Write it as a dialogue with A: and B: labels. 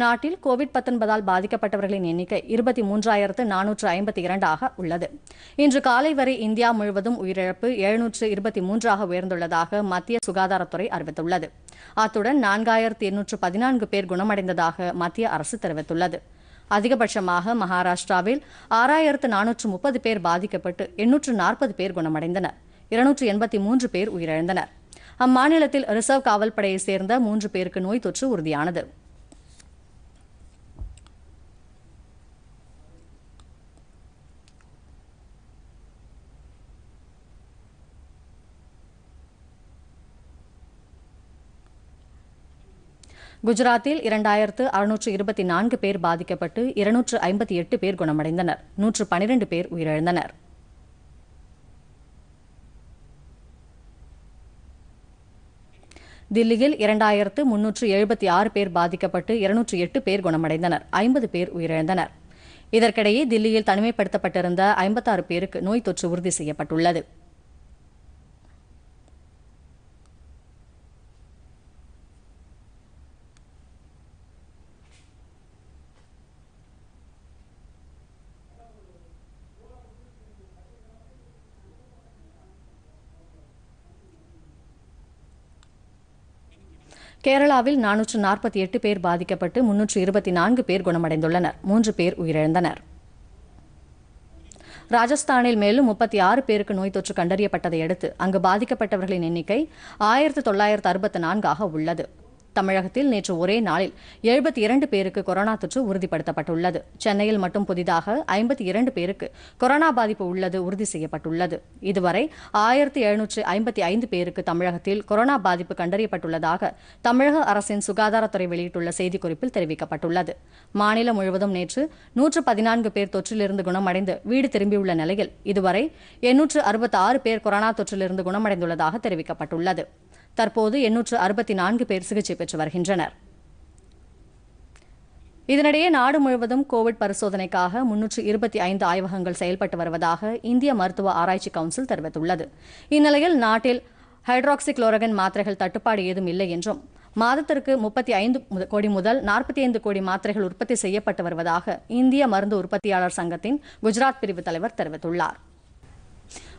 A: நாட்டில் கோவிட் பத்தொன்பதால் பாதிக்கப்பட்டவர்களின் எண்ணிக்கை இருபத்தி மூன்றாயிரத்து நானூற்று ஐம்பத்தி இரண்டாக உள்ளது இன்று காலை வரை இந்தியா முழுவதும் உயிரிழப்பு எழுநூற்று இருபத்தி மூன்றாக உயர்ந்துள்ளதாக மத்திய சுகாதாரத்துறை அறிவித்துள்ளது அத்துடன் நான்காயிரத்து எண்ணூற்று பதினான்கு பேர் குணமடைந்ததாக மத்திய அரசு தெரிவித்துள்ளது அதிகபட்சமாக மகாராஷ்டிராவில் ஆறாயிரத்து நானூற்று முப்பது பேர் பாதிக்கப்பட்டு எண்ணூற்று நாற்பது பேர் குணமடைந்தனர் இருநூற்று எண்பத்தி மூன்று பேர் உயிரிழந்தனர் அம்மாநிலத்தில் ரிசர்வ் காவல்படையைச் சேர்ந்த மூன்று பேருக்கு நோய் தொற்று உறுதியானது குஜராத்தில் இரண்டாயிரத்து அறுநூற்று இருபத்தி நான்கு பேர் பாதிக்கப்பட்டு இருநூற்று ஐம்பத்தி எட்டு பேர் குணமடைந்தனர் நூற்று பனிரெண்டு பேர் உயிரிழந்தனர் தில்லியில் இரண்டாயிரத்து முன்னூற்று எழுபத்தி ஆறு பேர் பாதிக்கப்பட்டு இருநூற்றி எட்டு பேர் குணமடைந்தனர் ஐம்பது பேர் உயிரிழந்தனர் இதற்கிடையே தில்லியில் தனிமைப்படுத்தப்பட்டிருந்த ஐம்பத்தாறு பேருக்கு நோய் தொற்று உறுதி செய்யப்பட்டுள்ளது கேரளாவில் நானூற்று நாற்பத்தி எட்டு பேர் பாதிக்கப்பட்டு முன்னூற்று இருபத்தி நான்கு பேர் குணமடைந்துள்ளனர் மூன்று பேர் உயிரிழந்தனர் ராஜஸ்தானில் மேலும் முப்பத்தி ஆறு பேருக்கு நோய் தொற்று கண்டறியப்பட்டதை அடுத்து அங்கு பாதிக்கப்பட்டவர்களின் எண்ணிக்கை ஆயிரத்து தொள்ளாயிரத்து அறுபத்தி நான்காக உள்ளது தமிழகத்தில் நேற்று ஒரே நாளில் எழுபத்தி இரண்டு பேருக்கு கொரோனா தொற்று உறுதிப்படுத்தப்பட்டுள்ளது சென்னையில் மட்டும் புதிதாக ஐம்பத்தி இரண்டு பேருக்கு கொரோனா பாதிப்பு உள்ளது உறுதி செய்யப்பட்டுள்ளது இதுவரை ஆயிரத்தி எழுநூற்று ஐம்பத்தி ஐந்து பேருக்கு தமிழகத்தில் கொரோனா பாதிப்பு கண்டறியப்பட்டுள்ளதாக தமிழக அரசின் சுகாதாரத்துறை வெளியிட்டுள்ள செய்திக்குறிப்பில் தெரிவிக்கப்பட்டுள்ளது மாநிலம் முழுவதும் நேற்று நூற்று பதினான்கு பேர் தொற்றிலிருந்து குணமடைந்து வீடு திரும்பியுள்ள நிலையில் இதுவரை எண்ணூற்று அறுபத்தி ஆறு பேர் கொரோனா தொற்றிலிருந்து குணமடைந்துள்ளதாக தெரிவிக்கப்பட்டுள்ளது தற்போது எண்ணூற்று அறுபத்தி நான்கு பேர் சிகிச்சை பெற்று வருகின்றனர் இதனிடையே நாடு முழுவதும் கோவிட் பரிசோதனைக்காக முன்னூற்று இருபத்தி ஐந்து ஆய்வகங்கள் செயல்பட்டு வருவதாக இந்திய மருத்துவ ஆராய்ச்சி கவுன்சில் தெரிவித்துள்ளது இந்நிலையில் நாட்டில் ஹைட்ராக்சிக்ளோரகன் மாத்திரைகள் தட்டுப்பாடு ஏதும் இல்லை என்றும் மாதத்திற்கு முப்பத்தி ஐந்து கோடி முதல் நாற்பத்தி ஐந்து கோடி மாத்திரைகள் உற்பத்தி செய்யப்பட்டு வருவதாக இந்திய மருந்து உற்பத்தியாளர் சங்கத்தின் குஜராத் பிரிவு தலைவர் தெரிவித்துள்ளாா்